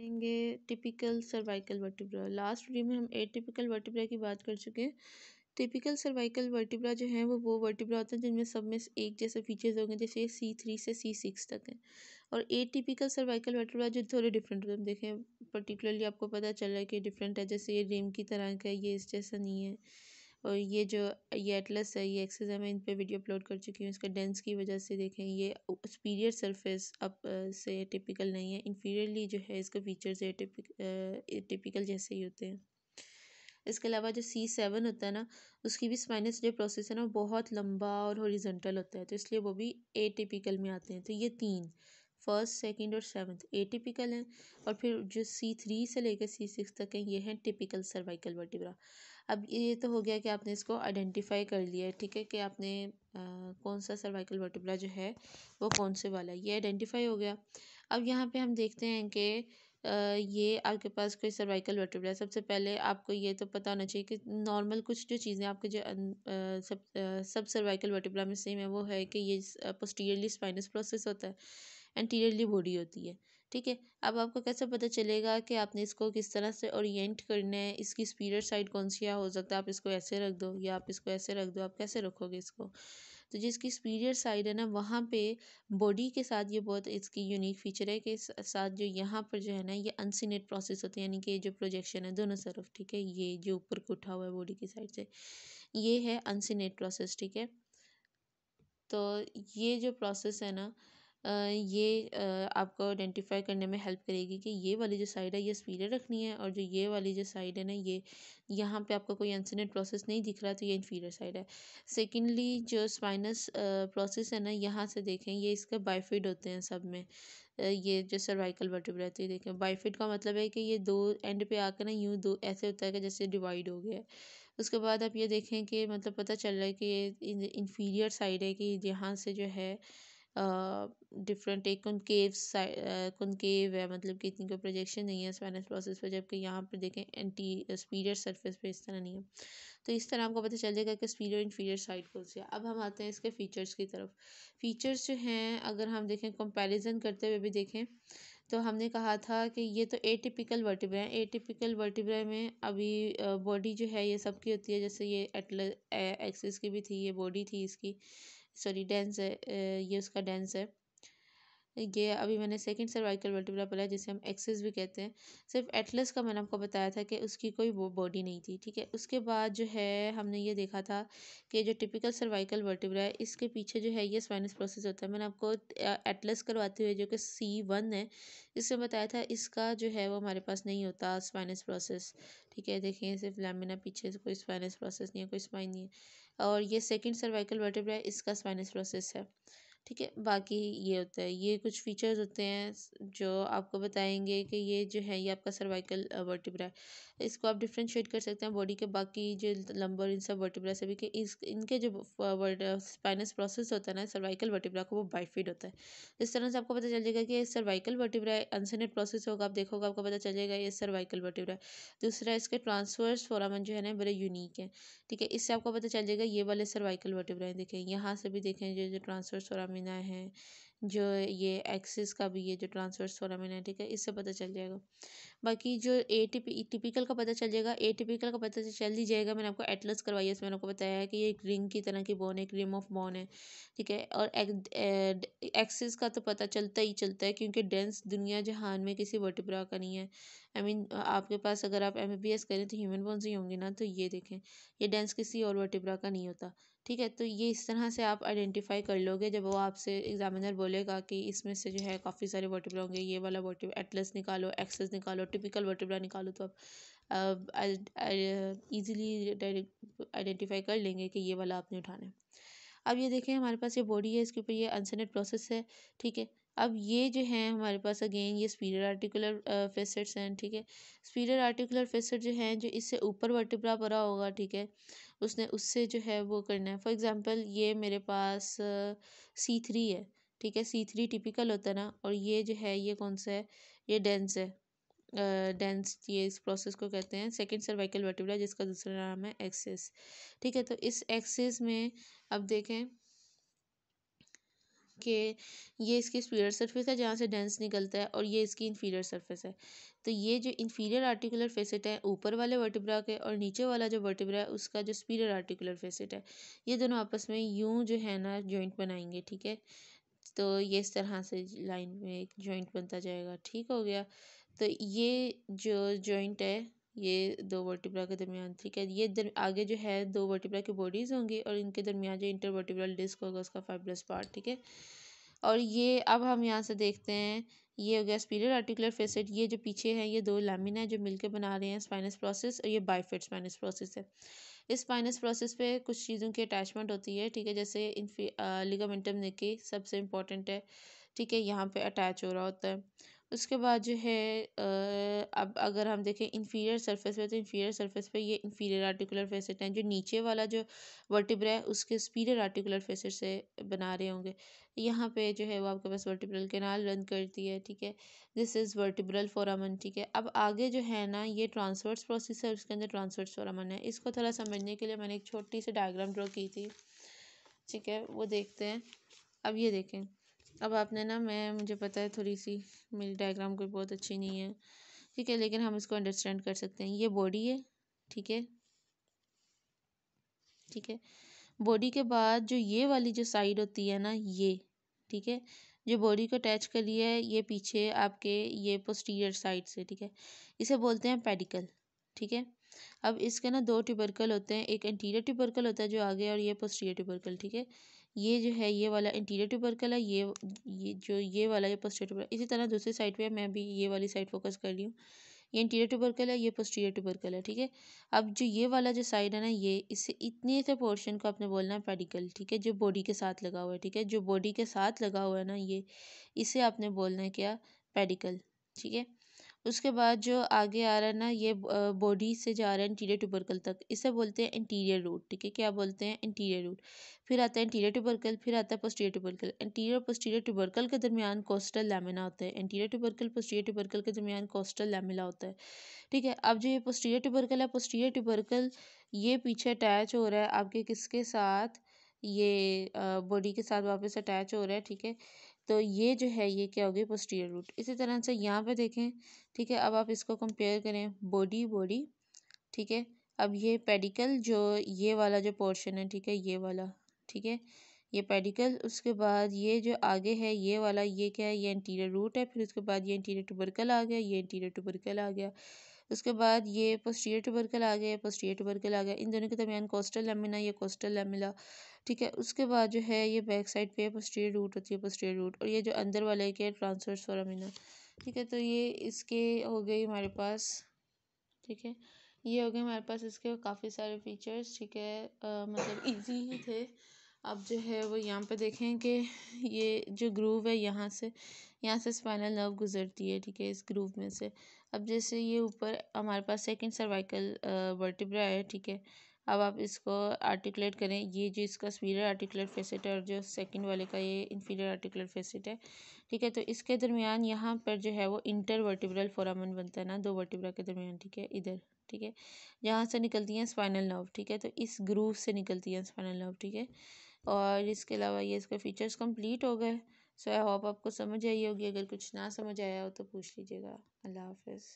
लेंगे typical cervical vertebra last video में हम ए टिपिकल वर्टिब्रा की बात कर चुके हैं टिपिकल सर्वाइकल वर्टिब्रा जो है वो वो वर्टिब्रा होते हैं जिनमें सब में एक जैसे फीचर्स होंगे जैसे सी थ्री से सी सिक्स तक हैं और ए टिपिकल सर्वाइकल वर्टिब्रा जो थोड़े डिफरेंट होते हैं देखें पर्टिकुलरली आपको पता चल रहा है कि डिफरेंट है जैसे ये रिम की तरह का ये इस जैसा नहीं है और ये जो ये एटलस है ये एक्सेस है मैं इन पर वीडियो अपलोड कर चुकी हूँ इसका डेंस की वजह से देखें ये सुपीरियर सरफेस अब से टिपिकल नहीं है इन्फीरियरली जो है इसके फीचर्स है टिपिकल जैसे ही होते हैं इसके अलावा जो सी सेवन होता है ना उसकी भी स्पाइनस जो प्रोसेस है ना बहुत लंबा और हॉरिजेंटल होता है तो इसलिए वो भी ए टिपिकल में आते हैं तो ये तीन फर्स्ट सेकंड और सेवन्थ ए टिपिकल हैं और फिर जो सी थ्री से लेकर सी सिक्स तक हैं ये हैं टिपिकल सर्वाइकल वर्टिब्रा अब ये तो हो गया कि आपने इसको आइडेंटिफाई कर लिया है ठीक है कि आपने आ, कौन सा सर्वाइकल वर्टिब्रा जो है वो कौन से वाला ये आइडेंटिफाई हो गया अब यहाँ पे हम देखते हैं कि ये आपके पास कोई सर्वाइकल वर्टिब्रा है सबसे पहले आपको ये तो पता होना चाहिए कि नॉर्मल कुछ जो चीज़ें आपके जो आ, सब आ, सब सर्वाइकल वर्टिब्रा में सेम है वो है कि ये पोस्टीरियरली स्पाइनस प्रोसेस होता है एंटीरियरली बॉडी होती है ठीक है अब आपको कैसे पता चलेगा कि आपने इसको किस तरह से ओरिएंट करना है इसकी स्पीडर साइड कौन सी है हो सकता है आप इसको ऐसे रख दो या आप इसको ऐसे रख दो आप कैसे रखोगे इसको तो जिसकी स्पीरियर साइड है ना वहाँ पे बॉडी के साथ ये बहुत इसकी यूनिक फीचर है कि साथ जो यहाँ पर जो है ना ये अनसिनेट प्रोसेस होती है यानी कि जो प्रोजेक्शन है दोनों तरफ ठीक है ये जो ऊपर को उठा हुआ है बॉडी की साइड से ये है अनसिनेट प्रोसेस ठीक है तो ये जो प्रोसेस है ना ये आपको आइडेंटिफाई करने में हेल्प करेगी कि ये वाली जो साइड है ये सीधे रखनी है और जो ये वाली जो साइड है ना ये यहाँ पे आपको कोई इंसिडेंट प्रोसेस नहीं दिख रहा तो ये इन्फीरियर साइड है सेकेंडली जो स्पाइनस प्रोसेस है ना यहाँ से देखें ये इसके बाइफिड होते हैं सब में ये जो सर्वाइकल रहती है देखें बाइफिड का मतलब है कि ये दो एंड पे आकर ना यूँ दो ऐसे होता है कि जैसे डिवाइड हो गया है उसके बाद आप ये देखें कि मतलब पता चल रहा है कि ये इन्फीरियर साइड है कि यहाँ से जो है डिफरेंट एक कॉन्केव कॉन्केव है मतलब कि इतनी कोई प्रोजेक्शन नहीं है स्पेनस प्रोसेस पर जबकि यहाँ पर देखें एंटी स्पीरियर सरफेस पे इस तरह नहीं है तो इस तरह आपको पता चल जाएगा कि स्पीरियर इंफीरियर साइड कौन से अब हम आते हैं इसके फीचर्स की तरफ फीचर्स जो हैं अगर हम देखें कंपेरिजन करते हुए भी देखें तो हमने कहा था कि ये तो ए टिपिकल वर्टिब्रा है ए टिपिकल वर्टिब्रा में अभी बॉडी जो है ये सबकी होती है जैसे ये एटल एक्सिस की भी थी ये बॉडी थी इसकी सॉरी डेंस है ये उसका डेंस है ये अभी मैंने सेकंड सर्वाइकल वर्टिब्रा बोला जिसे हम एक्सेस भी कहते हैं सिर्फ एटलस का मैंने आपको बताया था कि उसकी कोई बॉडी नहीं थी ठीक है उसके बाद जो है हमने ये देखा था कि जो टिपिकल सर्वाइकल वर्टिब्रा है इसके पीछे जो है ये स्वाइनस प्रोसेस होता है मैंने आपको एटलस करवाते हुए जो कि सी वन है इसमें बताया था इसका जो है वो हमारे पास नहीं होता स्वाइनस प्रोसेस ठीक है देखिए सिर्फ लेमिना पीछे से कोई स्वाइनस प्रोसेस नहीं है कोई स्वाइन नहीं है और ये सेकेंड सर्वाइकल वर्टेब्रा इसका स्पाइनस प्रोसेस है ठीक है बाकी ये होता है ये कुछ फीचर्स होते हैं जो आपको बताएंगे कि ये जो है ये आपका सर्वाइकल वर्टिब्रा इसको आप डिफ्रेंशिएट कर सकते हैं बॉडी के बाकी जो लंबर इन सब वर्टिब्रा से भी कि इस इनके जो स्पाइनस प्रोसेस होता है ना सर्वाइकल वर्टिब्रा को वो बाइफिड होता है इस तरह से आपको पता चल जाएगा कि सर्वाइकल वर्टिब्रा अनसनेट प्रोसेस होगा आप देखोगे आपको पता चलेगा ये सर्वाइकल वर्टिब्रा दूसरा इसके ट्रांसफर्स फोरामन जो है ना बड़े यूनिक है ठीक है इससे आपको पता चल जाएगा ये वाले सर्वाइकल वर्टिब्रा देखें यहाँ से भी देखें जो जो ट्रांसवर्स फोरामिना है जो ये एक्सिस का भी ये जो ट्रांसवर्स फोरामिना है ठीक है इससे पता चल जाएगा बाकी जो ए टिपी टिपिकल का पता चल जाएगा ए टिपिकल का पता तो चल ही जाएगा मैंने आपको एटलस करवाइया इसमें मैंने आपको बताया है कि ये एक रिंग की तरह की बोन है एक रिम ऑफ बोन है ठीक है और एक्सिस का तो पता चलता ही चलता है क्योंकि डेंस दुनिया जहान में किसी वर्टिब्रा का नहीं है आई मीन आपके पास अगर आप एम बी एस करें तो ह्यूमन बोन्स ही होंगे ना तो ये देखें ये डेंस किसी और वर्टिब्रा का नहीं होता ठीक है तो ये इस तरह से आप आइडेंटिफाई कर लोगे जब वो आपसे एग्जामिनर बोलेगा कि इसमें से जो है काफ़ी सारे वर्टिब्रा होंगे ये वाला वर्टिब्रा एटलस निकालो एक्सेस निकालो टिपिकल वर्टिब्रा निकालो तो आप ईजिली आइडेंटिफाई कर लेंगे कि ये वाला आपने उठाना है अब ये देखें हमारे पास ये बॉडी है इसके ऊपर ये अनसनेट प्रोसेस है ठीक है अब ये जो है हमारे पास अगेन ये स्पीडर आर्टिकुलर फेसेट्स हैं ठीक है स्पीरल आर्टिकुलर फेसेट जो हैं जो इससे ऊपर वर्टिब्रा परा होगा ठीक है उसने उससे जो है वो करना है फॉर एग्ज़ाम्पल ये मेरे पास सी थ्री है ठीक है सी थ्री टिपिकल होता है ना और ये जो है ये कौन सा है ये डेंस है डेंस uh, ये इस प्रोसेस को कहते हैं सेकंड सर्वाइकल वर्टिब्रा जिसका दूसरा नाम है एक्सेस ठीक है तो इस एक्सेस में अब देखें के ये इसकी सुपीरियर सरफेस है जहाँ से डेंस निकलता है और ये इसकी इन्फीरियर सरफेस है तो ये जो इन्फीरियर आर्टिकुलर फेसेट है ऊपर वाले वर्टिब्रा के और नीचे वाला जो वर्टिब्रा है उसका जो स्पीरियर आर्टिकुलर फेसेट है ये दोनों आपस में यूँ जो है ना जॉइंट बनाएंगे ठीक है तो ये इस तरह से लाइन में एक जॉइंट बनता जाएगा ठीक हो गया तो ये जो जॉइंट है ये दो वर्टिब्रा के दरमियान ठीक है ये आगे जो है दो वर्टिब्रा की बॉडीज़ होंगी और इनके दरमियान जो इंटर वर्टिब्रल डिस्क होगा उसका फाइब्रस पार्ट ठीक है और ये अब हम यहाँ से देखते हैं ये हो गया स्पीरियर आर्टिकुलर फेसेट ये जो पीछे है ये दो लामिना है जो मिलकर बना रहे हैं स्पाइनस प्रोसेस और ये बाइफेट स्पाइनस प्रोसेस है इस स्पाइनस प्रोसेस पे कुछ चीज़ों की अटैचमेंट होती है ठीक है जैसे लिगामेंटम नेकी सबसे इम्पॉर्टेंट है ठीक है यहाँ पे अटैच हो रहा होता है उसके बाद जो है अब अगर हम देखें इन्फीरियर सरफेस पे तो इन्फीरियर सरफेस पे ये इन्फीरियर आर्टिकुलर फेसेट हैं जो नीचे वाला जो वर्टिब्रा है उसके सुपीरियर आर्टिकुलर फेसेट से बना रहे होंगे यहाँ पे जो है वो आपके पास वर्टिब्रल कैनाल रन करती है ठीक है दिस इज़ वर्टिब्रल फोरामन ठीक है अब आगे जो है ना ये ट्रांसवर्स प्रोसेस है उसके अंदर ट्रांसवर्स फोरामन है इसको थोड़ा समझने के लिए मैंने एक छोटी सी डायग्राम ड्रॉ की थी ठीक है वो देखते हैं अब ये देखें अब आपने ना मैं मुझे पता है थोड़ी सी मेरी डायग्राम कोई बहुत अच्छी नहीं है ठीक है लेकिन हम इसको अंडरस्टैंड कर सकते हैं ये बॉडी है ठीक है ठीक है बॉडी के बाद जो ये वाली जो साइड होती है ना ये ठीक है जो बॉडी को अटैच कर लिया है ये पीछे आपके ये पोस्टीरियर साइड से ठीक है इसे बोलते हैं पेडिकल ठीक है अब इसके ना दो ट्यूबरकल होते हैं एक इंटीरियर ट्यूबरकल होता है जो आगे और ये पोस्टीरियर ट्यूबरकल ठीक है ये जो है ये वाला इंटीरियर ट्यूबरकल है ये ये जो ये वाला ये पोस्टीरियर इसी तरह दूसरी साइड पे मैं भी ये वाली साइड फोकस कर रही हूँ ये इंटीरियर ट्यूबरकल है ये पोस्टीरियर ट्यूबरकल है ठीक है अब जो ये वाला जो साइड है ना ये इससे इतने से पोर्शन को आपने बोलना है पेडिकल ठीक है जो बॉडी के साथ लगा हुआ है ठीक है जो बॉडी के साथ लगा हुआ है ना ये इसे आपने बोलना है क्या पेडिकल ठीक है उसके बाद जो आगे आ रहा है ना ये बॉडी से जा रहा है इंटीरियर ट्यूबरकल तक इसे बोलते हैं इंटीरियर रूट ठीक है क्या बोलते हैं इंटीरियर रूट फिर आता है इंटीरियर ट्यूबरकल फिर आता है पोस्टीरियर ट्यूबरकल इंटीरियर और पोस्टीरियर ट्यूबरकल के दरमियान कोस्टल लैमिना होता है इंटीरियर ट्यूबरकल पोस्टीरियर ट्यूबरकल के दरमियान कोस्टल लैमिला होता है ठीक है अब जो ये पोस्टीरियर ट्यूबरकल है पोस्टीरियर ट्यूबरकल ये पीछे अटैच हो रहा है आपके किसके साथ ये बॉडी के साथ वापस अटैच हो रहा है ठीक है तो ये जो है ये क्या होगी पोस्टीरियर रूट इसी तरह से यहाँ पे देखें ठीक है अब आप इसको कंपेयर करें बॉडी बॉडी ठीक है अब ये पेडिकल जो ये वाला जो पोर्शन है ठीक है ये वाला ठीक है ये पेडिकल उसके बाद ये जो आगे है ये वाला ये क्या है ये इंटीरियर रूट है फिर उसके बाद ये इंटीरियर टुबरकल आ गया ये इंटीरियर टुबरकल आ गया उसके बाद ये पोस्टियर टूबरकल आ गया पोस्टियर टूबरकल आ गया इन दोनों के दरमियान कोस्टल लेमिना या कोस्टल लेमिला ठीक है उसके बाद जो है ये बैक साइड पे पोस्टियर रूट होती है पोस्टियर रूट और ये जो अंदर वाले के ट्रांसवर्स फोरामिना ठीक है तो ये इसके हो गई हमारे पास ठीक है ये हो गए हमारे पास इसके काफ़ी सारे फीचर्स ठीक है आ, मतलब इजी ही थे अब जो है वो यहाँ पे देखें कि ये जो ग्रूव है यहाँ से यहाँ से स्पाइनल नर्व गुजरती है ठीक है इस ग्रूव में से अब जैसे ये ऊपर हमारे पास सेकंड सर्वाइकल वर्टिब्रा है ठीक है अब आप इसको आर्टिकुलेट करें ये जो इसका स्पीरियर आर्टिकुलर फेसिट है और जो सेकंड वाले का ये इन्फीरियर आर्टिकुलर फेसिट है ठीक है तो इसके दरमियान यहाँ पर जो है वो इंटर वर्टिब्रल फोरामन बनता है ना दो वर्टिब्रा के दरमियान ठीक है इधर ठीक है यहाँ से निकलती हैं स्पाइनल नर्व ठीक है तो इस ग्रूव से निकलती हैं स्पाइनल नर्व ठीक है और इसके अलावा ये इसके फीचर्स कंप्लीट हो गए सो आई होप आपको समझ आई होगी अगर कुछ ना समझ आया हो तो पूछ लीजिएगा अल्लाह हाफ़िज़